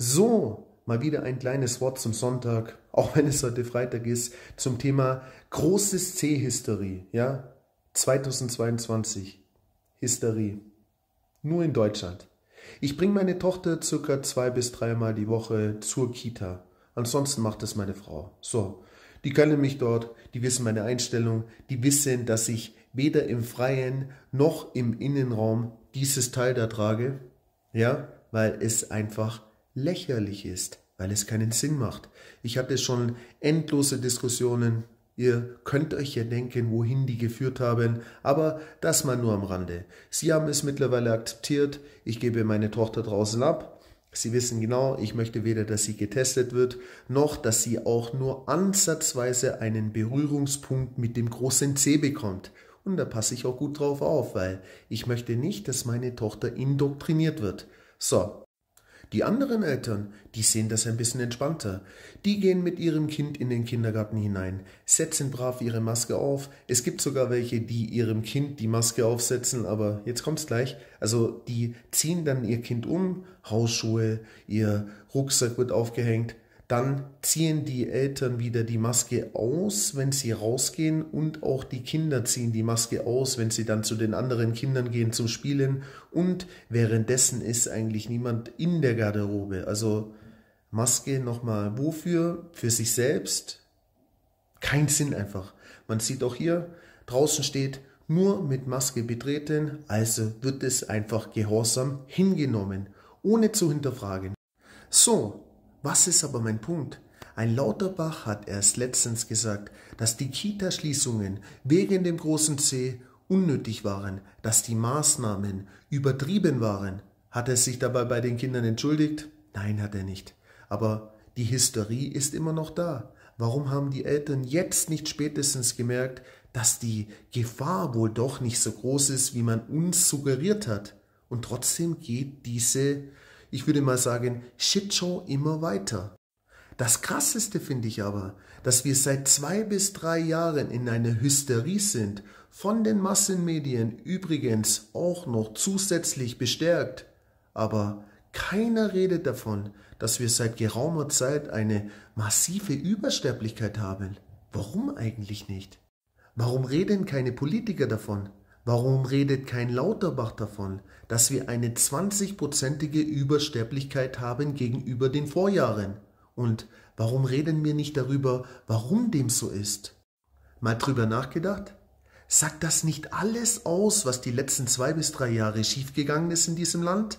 So, mal wieder ein kleines Wort zum Sonntag, auch wenn es heute Freitag ist, zum Thema großes C-Hysterie, ja? 2022. Hysterie. Nur in Deutschland. Ich bringe meine Tochter circa zwei bis dreimal die Woche zur Kita. Ansonsten macht das meine Frau. So, die kennen mich dort, die wissen meine Einstellung, die wissen, dass ich weder im Freien noch im Innenraum dieses Teil da trage, ja, weil es einfach lächerlich ist, weil es keinen Sinn macht. Ich hatte schon endlose Diskussionen. Ihr könnt euch ja denken, wohin die geführt haben, aber das mal nur am Rande. Sie haben es mittlerweile akzeptiert. Ich gebe meine Tochter draußen ab. Sie wissen genau, ich möchte weder, dass sie getestet wird, noch dass sie auch nur ansatzweise einen Berührungspunkt mit dem großen C bekommt. Und da passe ich auch gut drauf auf, weil ich möchte nicht, dass meine Tochter indoktriniert wird. So, die anderen Eltern, die sehen das ein bisschen entspannter. Die gehen mit ihrem Kind in den Kindergarten hinein, setzen brav ihre Maske auf. Es gibt sogar welche, die ihrem Kind die Maske aufsetzen, aber jetzt kommt's gleich. Also die ziehen dann ihr Kind um, Hausschuhe, ihr Rucksack wird aufgehängt. Dann ziehen die Eltern wieder die Maske aus, wenn sie rausgehen und auch die Kinder ziehen die Maske aus, wenn sie dann zu den anderen Kindern gehen zum Spielen und währenddessen ist eigentlich niemand in der Garderobe. Also Maske nochmal, wofür? Für sich selbst? Kein Sinn einfach. Man sieht auch hier, draußen steht nur mit Maske betreten, also wird es einfach gehorsam hingenommen, ohne zu hinterfragen. So, was ist aber mein Punkt? Ein Lauterbach hat erst letztens gesagt, dass die Kita-Schließungen wegen dem großen C unnötig waren, dass die Maßnahmen übertrieben waren. Hat er sich dabei bei den Kindern entschuldigt? Nein, hat er nicht. Aber die Hysterie ist immer noch da. Warum haben die Eltern jetzt nicht spätestens gemerkt, dass die Gefahr wohl doch nicht so groß ist, wie man uns suggeriert hat? Und trotzdem geht diese ich würde mal sagen, Shitshow immer weiter. Das Krasseste finde ich aber, dass wir seit zwei bis drei Jahren in einer Hysterie sind, von den Massenmedien übrigens auch noch zusätzlich bestärkt. Aber keiner redet davon, dass wir seit geraumer Zeit eine massive Übersterblichkeit haben. Warum eigentlich nicht? Warum reden keine Politiker davon? Warum redet kein Lauterbach davon, dass wir eine 20-prozentige Übersterblichkeit haben gegenüber den Vorjahren? Und warum reden wir nicht darüber, warum dem so ist? Mal drüber nachgedacht? Sagt das nicht alles aus, was die letzten zwei bis drei Jahre schiefgegangen ist in diesem Land?